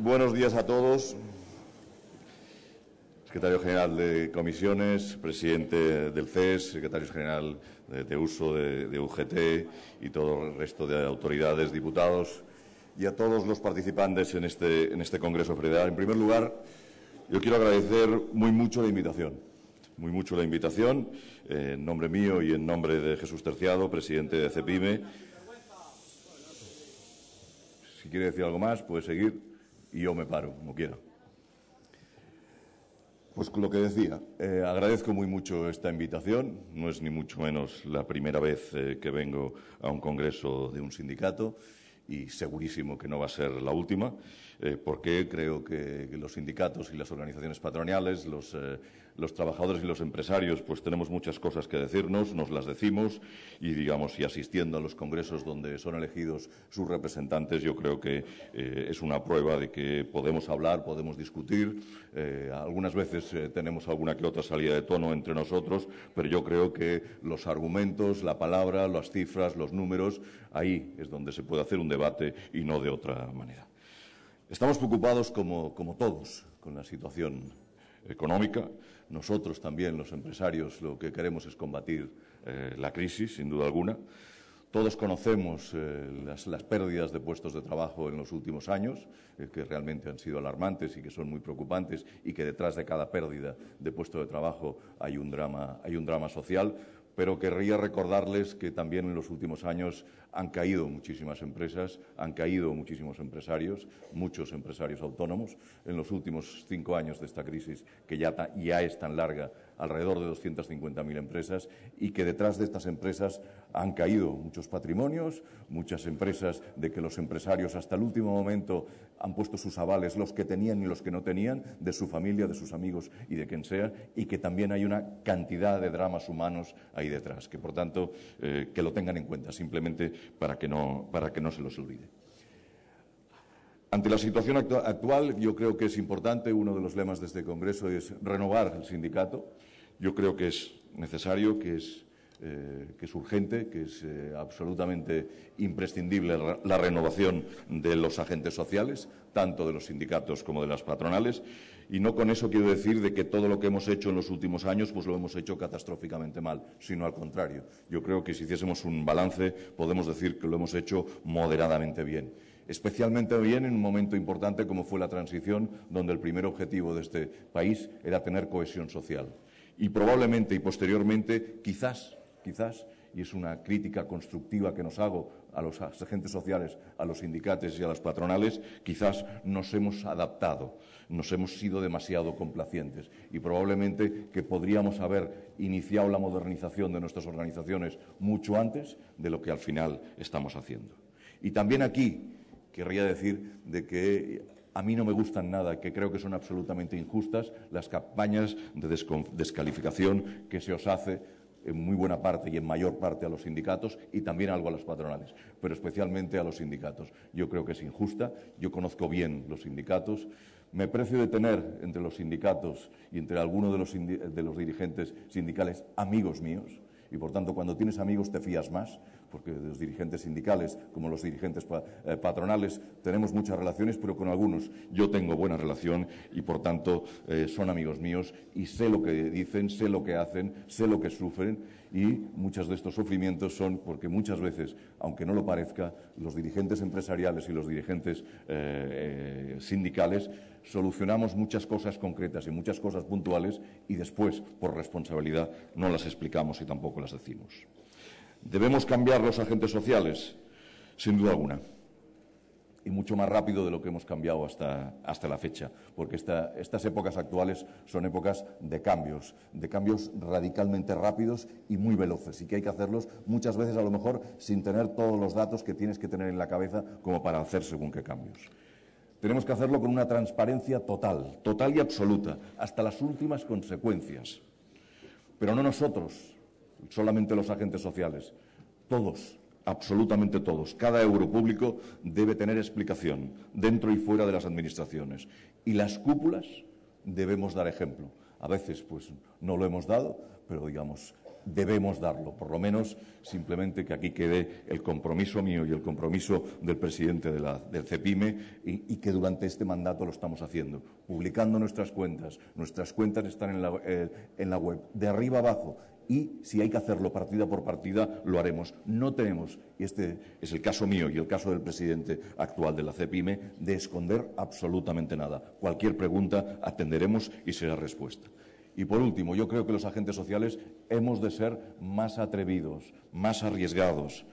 Buenos días a todos. Secretario General de Comisiones, presidente del CES, secretario general de, uso de, UGT y todo el resto de autoridades, diputados y a todos los participantes en este, en este Congreso Federal. En primer lugar, yo quiero agradecer muy mucho la invitación, muy mucho la invitación, eh, en nombre mío y en nombre de Jesús Terciado, presidente de CEPIME. Si quiere decir algo más, puede seguir y yo me paro, como quiera. Pues lo que decía, eh, agradezco muy mucho esta invitación. No es ni mucho menos la primera vez eh, que vengo a un congreso de un sindicato y segurísimo que no va a ser la última, eh, porque creo que los sindicatos y las organizaciones patronales, los, eh, los, trabajadores y los empresarios, pues tenemos muchas cosas que decirnos, nos las decimos y, digamos, y asistiendo a los congresos donde son elegidos sus representantes, yo creo que eh, es una prueba de que podemos hablar, podemos discutir. algunas veces tenemos alguna que otra salida de tono entre nosotros, pero yo creo que los argumentos, la palabra, las cifras, los números, ahí es donde se puede hacer un debate y no de otra manera. Estamos preocupados como, todos con la situación económica. Nosotros también, los empresarios, lo que queremos es combatir eh, la crisis, sin duda alguna. Todos conocemos eh, las, pérdidas de puestos de trabajo en los últimos años, eh, que realmente han sido alarmantes y que son muy preocupantes, y que detrás de cada pérdida de puesto de trabajo hay un drama social pero querría recordarles que también en los últimos años han caído muchísimas empresas, han caído muchísimos empresarios, muchos empresarios autónomos. En los últimos cinco años de esta crisis, que ya, ya es tan larga, alrededor de 250.000 empresas, y que detrás de estas empresas han caído muchos patrimonios, muchas empresas de que los empresarios hasta el último momento han puesto sus avales, los que tenían y los que no tenían, de su familia, de sus amigos y de quien sea, y que también hay una cantidad de dramas humanos ahí detrás, que por tanto eh, que lo tengan en cuenta, simplemente para que no, para que no se los olvide. Ante la situación actual, yo creo que es importante, uno de los lemas de este Congreso es renovar el sindicato. Yo creo que es necesario, que es eh, que es urgente, que es eh, absolutamente imprescindible la renovación de los agentes sociales, tanto de los sindicatos como de las patronales. Y no con eso quiero decir de que todo lo que hemos hecho en los últimos años, pues lo hemos hecho catastróficamente mal, sino al contrario. Yo creo que si hiciésemos un balance, podemos decir que lo hemos hecho moderadamente bien especialmente bien en un momento importante como fue la transición, donde el primer objetivo de este país era tener cohesión social. Y probablemente y posteriormente, quizás quizás, y es una crítica constructiva que nos hago a los agentes sociales, a los sindicatos y a las patronales, quizás nos hemos adaptado, nos hemos sido demasiado complacientes y probablemente que podríamos haber iniciado la modernización de nuestras organizaciones mucho antes de lo que al final estamos haciendo. Y también aquí querría decir de que a mí no me gustan nada, que creo que son absolutamente injustas las campañas de descalificación que se os hace en muy buena parte y en mayor parte a los sindicatos y también algo a las patronales, pero especialmente a los sindicatos. Yo creo que es injusta, yo conozco bien los sindicatos. Me precio de tener entre los sindicatos y entre algunos de de los dirigentes sindicales amigos míos, y por tanto cuando tienes amigos te fías más, porque los dirigentes sindicales como los dirigentes eh, patronales tenemos muchas relaciones, pero con algunos yo tengo buena relación y por tanto eh, son amigos míos y sé lo que dicen, sé lo que hacen, sé lo que sufren y muchos de estos sufrimientos son porque muchas veces, aunque no lo parezca, los dirigentes empresariales y los dirigentes eh, sindicales solucionamos muchas cosas concretas y muchas cosas puntuales y después, por responsabilidad, no las explicamos y tampoco las decimos. Debemos cambiar los agentes sociales, sin duda alguna, y mucho más rápido de lo que hemos cambiado hasta, la fecha, porque estas épocas actuales son épocas de cambios, de cambios radicalmente rápidos y muy veloces, y que hay que hacerlos muchas veces a lo mejor sin tener todos los datos que tienes que tener en la cabeza como para hacer según qué cambios. Tenemos que hacerlo con una transparencia total, total y absoluta, hasta las últimas consecuencias. Pero no nosotros, solamente los agentes sociales, todos, absolutamente todos. Cada euro público debe tener explicación dentro y fuera de las administraciones. Y las cúpulas debemos dar ejemplo. A veces, pues, no lo hemos dado, pero digamos, debemos darlo, por lo menos simplemente que aquí quede el compromiso mío y el compromiso del presidente del CEPIME y, que durante este mandato lo estamos haciendo, publicando nuestras cuentas, nuestras cuentas están eh, en la, web, de arriba abajo, y si hay que hacerlo partida por partida, lo haremos. No tenemos, y este es el caso mío y el caso del presidente actual de la CEPIME, de esconder absolutamente nada. Cualquier pregunta atenderemos y será respuesta. Y por último, yo creo que los agentes sociales hemos de ser más atrevidos, más arriesgados.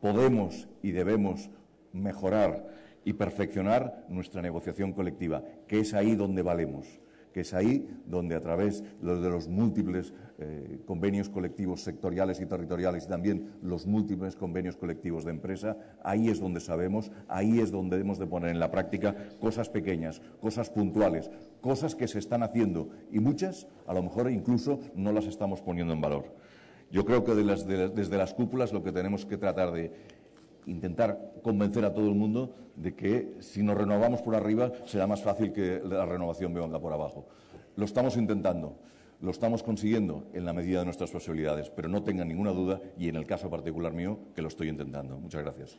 Podemos y debemos mejorar y perfeccionar nuestra negociación colectiva, que es ahí donde valemos que es ahí donde a través de los múltiples eh, convenios colectivos sectoriales y territoriales y también los múltiples convenios colectivos de empresa, ahí es donde sabemos, ahí es donde hemos de poner en la práctica cosas pequeñas, cosas puntuales, cosas que se están haciendo y muchas a lo mejor incluso no las estamos poniendo en valor. Yo creo que desde las cúpulas lo que tenemos que tratar de intentar convencer a todo el mundo de que si nos renovamos por arriba será más fácil que la renovación venga por abajo. Lo estamos intentando, lo estamos consiguiendo en la medida de nuestras posibilidades, pero no tengan ninguna duda, y en el caso particular mío, que lo estoy intentando. Muchas gracias.